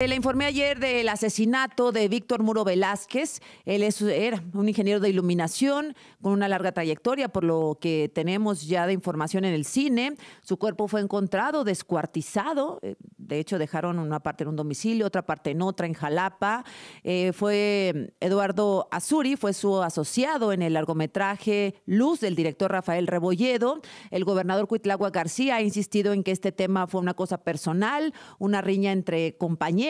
Eh, le informé ayer del asesinato de Víctor Muro Velázquez. Él era un ingeniero de iluminación con una larga trayectoria, por lo que tenemos ya de información en el cine. Su cuerpo fue encontrado descuartizado. Eh, de hecho, dejaron una parte en un domicilio, otra parte en otra, en Jalapa. Eh, fue mm, Eduardo Azuri, fue su asociado en el largometraje Luz del director Rafael Rebolledo. El gobernador Cuitlagua García ha insistido en que este tema fue una cosa personal, una riña entre compañeros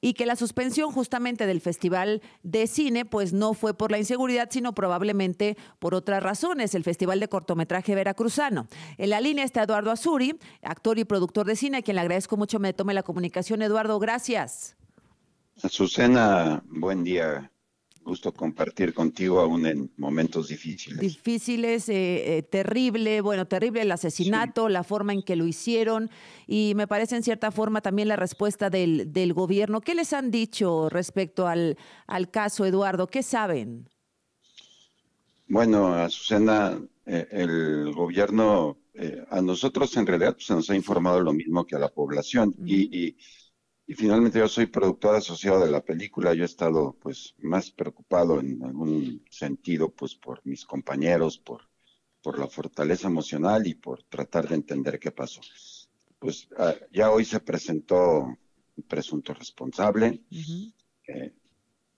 y que la suspensión justamente del Festival de Cine pues no fue por la inseguridad, sino probablemente por otras razones, el Festival de Cortometraje Veracruzano. En la línea está Eduardo Azuri, actor y productor de cine, a quien le agradezco mucho me tome la comunicación. Eduardo, gracias. Azucena, buen día gusto compartir contigo aún en momentos difíciles. Difíciles, eh, eh, terrible, bueno, terrible el asesinato, la forma en que lo hicieron y me parece en cierta forma también la respuesta del, gobierno. ¿Qué les han dicho respecto al, caso, Eduardo? ¿Qué saben? Bueno, Azucena, eh, el gobierno a nosotros en realidad se pues, nos ha informado lo mismo que a la población y y finalmente yo soy productor asociado de la película. Yo he estado pues más preocupado en algún sentido pues por mis compañeros, por, por la fortaleza emocional y por tratar de entender qué pasó. Pues ah, ya hoy se presentó un presunto responsable. Eh,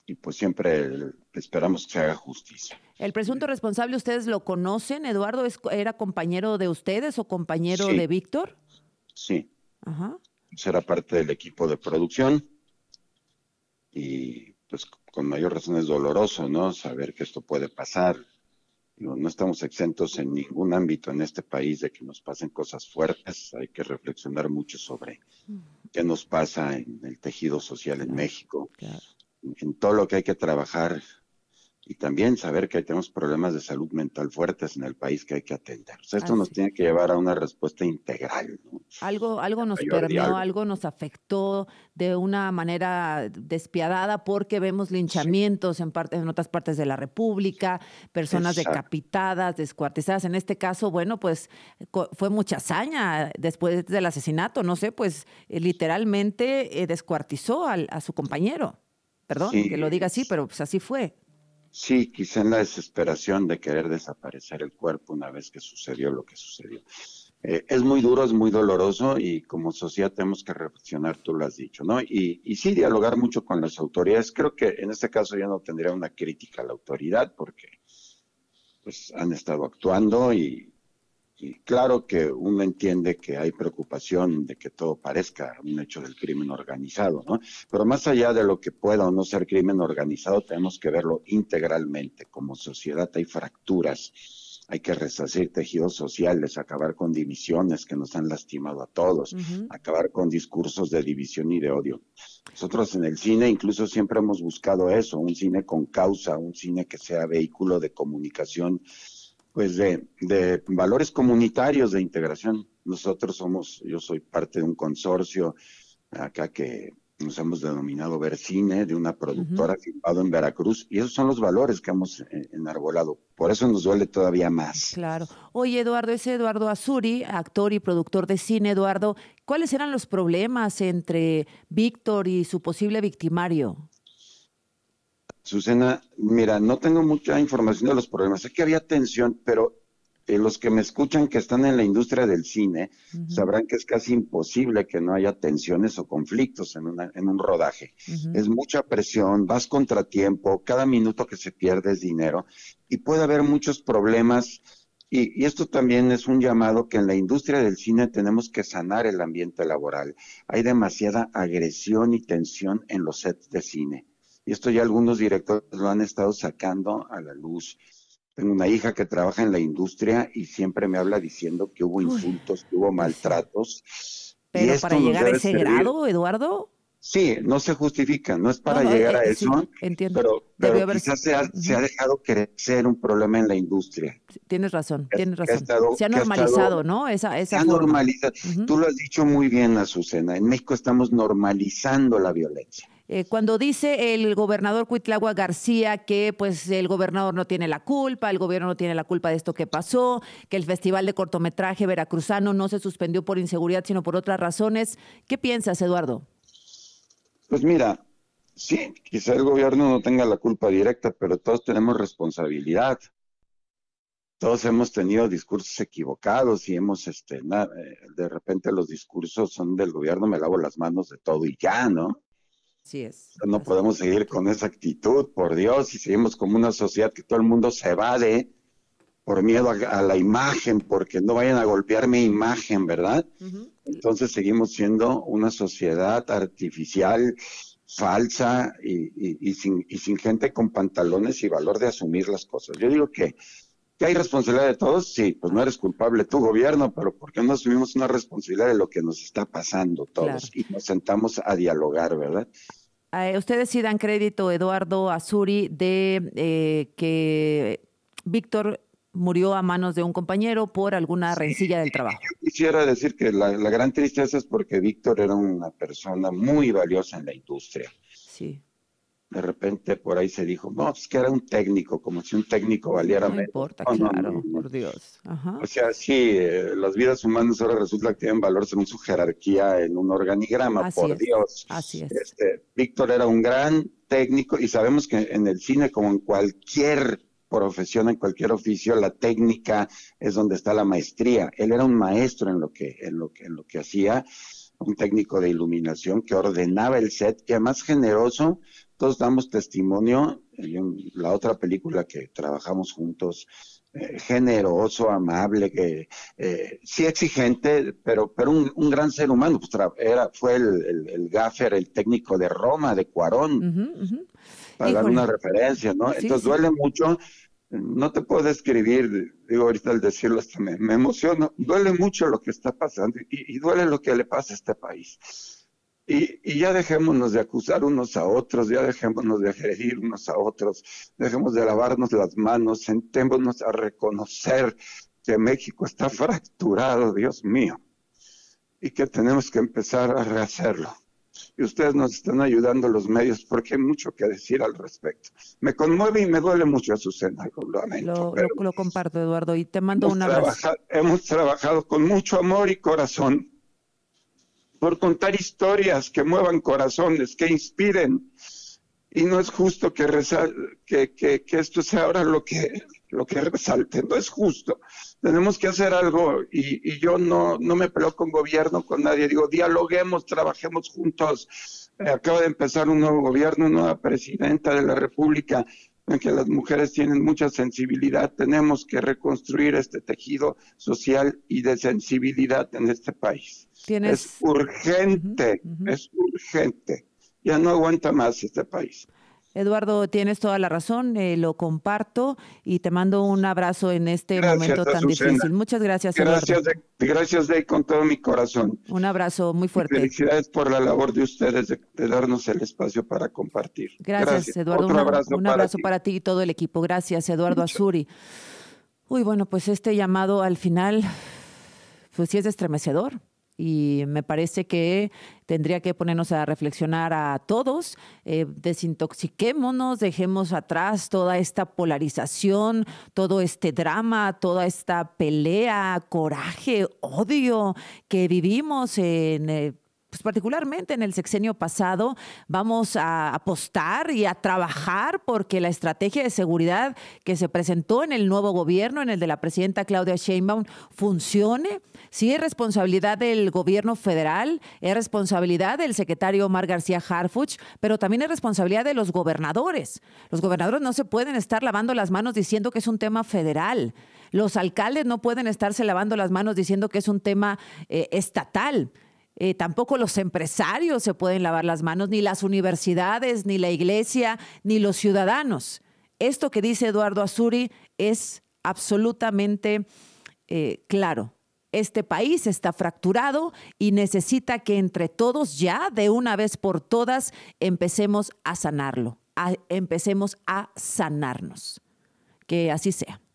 y pues siempre esperamos que se haga justicia. ¿El presunto responsable ustedes lo conocen, Eduardo? ¿Era compañero de ustedes o compañero de Víctor? Sí. Ajá será parte del equipo de producción y pues con mayor razón es doloroso, ¿no? Saber que esto puede pasar. no estamos exentos en ningún ámbito en este país de que nos pasen cosas fuertes. Hay que reflexionar mucho sobre qué nos pasa en el tejido social en México, en todo lo que hay que trabajar y también saber que tenemos problemas de salud mental fuertes en el país que hay que atender. esto nos tiene que llevar a una respuesta integral. Algo, algo nos permeó, algo. nos afectó de una manera despiadada porque vemos linchamientos en, parte, en otras partes de la República, personas decapitadas, descuartizadas. En este caso, bueno, pues fue mucha hazaña después del asesinato, no sé, pues eh, literalmente eh, descuartizó al, a su compañero. Perdón que lo diga así, pero pues así fue. Sí, quizá en la desesperación de querer desaparecer el cuerpo una vez que sucedió lo que sucedió. Eh, es muy duro, es muy doloroso y como sociedad tenemos que reflexionar, tú lo has dicho, ¿no? Y, sí, dialogar mucho con las autoridades. Creo que en este caso yo no tendría una crítica a la autoridad porque pues han estado actuando y y claro que uno entiende que hay preocupación de que todo parezca un hecho del crimen organizado, ¿no? Pero más allá de lo que pueda o no ser crimen organizado, tenemos que verlo integralmente. Como sociedad hay fracturas, hay que resacir tejidos sociales, acabar con divisiones que nos han lastimado a todos, acabar con discursos de división y de odio. Nosotros en el cine incluso siempre hemos buscado eso, un cine con causa, un cine que sea vehículo de comunicación pues de, valores comunitarios de integración. Nosotros somos, yo soy parte de un consorcio acá que nos hemos denominado Vercine, de una productora uh en Veracruz, y esos son los valores que hemos eh, enarbolado. Por eso nos duele todavía más. Claro. Oye, Eduardo, es Eduardo Azuri, actor y productor de cine, Eduardo, ¿cuáles eran los problemas entre Víctor y su posible victimario? Susana, mira, no tengo mucha información de los problemas. Sé que había tensión, pero eh, los que me escuchan que están en la industria del cine sabrán que es casi imposible que no haya tensiones o conflictos en, en un rodaje. Es mucha presión, vas contratiempo, cada minuto que se pierde es dinero y puede haber muchos problemas. y, esto también es un llamado que en la industria del cine tenemos que sanar el ambiente laboral. Hay demasiada agresión y tensión en los sets de cine y esto ya algunos directores lo han estado sacando a la luz. Tengo una hija que trabaja en la industria y siempre me habla diciendo que hubo insultos, que hubo maltratos. Pero para llegar a ese grado, Eduardo. Sí, no se justifica, no es para llegar eh, a eh, eso, entiendo. pero, quizás se ha, dejado crecer un problema en la industria. Tienes razón, tienes razón. se ha normalizado, ¿no? Esa, esa se ha normalizado. Tú lo has dicho muy bien, Azucena, en México estamos normalizando la violencia. Eh, cuando dice el gobernador Cuitlagua García que pues el gobernador no tiene la culpa, el gobierno no tiene la culpa de esto que pasó, que el Festival de Cortometraje Veracruzano no se suspendió por inseguridad, sino por otras razones, ¿qué piensas, Eduardo? Pues mira, sí, quizá el gobierno no tenga la culpa directa, pero todos tenemos responsabilidad. Todos hemos tenido discursos equivocados y hemos, este, eh, de repente los discursos son del gobierno, me lavo las manos de todo y ya, ¿no? no podemos seguir con esa actitud, por Dios, si seguimos como una sociedad que todo el mundo se evade por miedo a, la imagen, porque no vayan a golpear mi imagen, ¿verdad? Entonces seguimos siendo una sociedad artificial, falsa y, sin, sin gente con pantalones y valor de asumir las cosas. Yo digo que ¿Que hay responsabilidad de todos? Sí, pues no eres culpable tu gobierno, pero ¿por qué no asumimos una responsabilidad de lo que nos está pasando todos y nos sentamos a dialogar, verdad? Ah, eh, ustedes sí dan crédito, Eduardo Azuri, de eh, que Víctor murió a manos de un compañero por alguna rencilla del trabajo. quisiera decir que la, la gran tristeza es porque Víctor era una persona muy valiosa en la industria. Sí de repente por ahí se dijo, no, es pues que era un técnico, como si un técnico valiera no Importa, claro, por Dios. O sea, sí, eh, las vidas humanas ahora resulta que tienen valor según su jerarquía en un organigrama, por Dios. Así es. Este, Víctor era un gran técnico y sabemos que en el cine, como en cualquier profesión, en cualquier oficio, la técnica es donde está la maestría. Él era un maestro en lo que, en lo que, en lo que hacía un técnico de iluminación que ordenaba el set, que además generoso, todos damos testimonio la otra película que trabajamos juntos, eh, generoso, amable, que eh, sí exigente, pero, pero un, gran ser humano. Pues, era, fue el, gaffer, el técnico de Roma, de Cuarón, para dar una referencia, ¿no? Entonces duele mucho. No te puedo describir, digo ahorita al decirlo hasta me, me emociono, duele mucho lo que está pasando y, y duele lo que le pasa a este país y, ya dejémonos de acusar unos a otros, ya dejémonos de agredir unos a otros, dejemos de lavarnos las manos, sentémonos a reconocer que México está fracturado, Dios mío, y que tenemos que empezar a rehacerlo. Y ustedes nos están ayudando los medios porque hay mucho que decir al respecto. Me conmueve y me duele mucho, su lo cena Lo, lo, comparto, Eduardo, y te mando un abrazo. hemos trabajado con mucho amor y corazón por contar historias que muevan corazones, que inspiren. Y no es justo que, que, esto sea ahora lo que, resalte, no es justo. Tenemos que hacer algo y, yo no, no me peleo con gobierno, con nadie. Digo, dialoguemos, trabajemos juntos. Eh, acaba de empezar un nuevo gobierno, una nueva presidenta de la República en que las mujeres tienen mucha sensibilidad, tenemos que reconstruir este tejido social y de sensibilidad en este país. Es urgente, es urgente. Ya no aguanta más este país. Eduardo, tienes toda la razón, eh, lo comparto y te mando un abrazo en este momento tan difícil. Muchas gracias, gracias Eduardo. gracias, de, con todo mi corazón. Un abrazo muy fuerte. felicidades por la labor de ustedes de, darnos el espacio para compartir. Gracias, Eduardo. un abrazo, para, ti. y todo el equipo. Gracias, Eduardo Azuri. Uy, bueno, pues este llamado al final, pues sí es estremecedor y me parece que tendría que ponernos a reflexionar a todos, eh, desintoxiquémonos, dejemos atrás toda esta polarización, todo este drama, toda esta pelea, coraje, odio que vivimos en... Eh, pues, particularmente en el sexenio pasado, vamos a apostar y a trabajar porque la estrategia de seguridad que se presentó en el nuevo gobierno, en el de la presidenta Claudia Sheinbaum, funcione. Sí, es responsabilidad del gobierno federal, es responsabilidad del secretario Omar García Harfuch, pero también es responsabilidad de los gobernadores. Los gobernadores no se pueden estar lavando las manos diciendo que es un tema federal. Los alcaldes no pueden estarse lavando las manos diciendo que es un tema eh, estatal. Eh, tampoco los empresarios se pueden lavar las manos, ni las universidades, ni la iglesia, ni los ciudadanos. Esto que dice Eduardo Azuri es absolutamente eh, claro. Este país está fracturado y necesita que entre todos ya, de una vez por todas, empecemos a sanarlo, empecemos a sanarnos. Que así sea.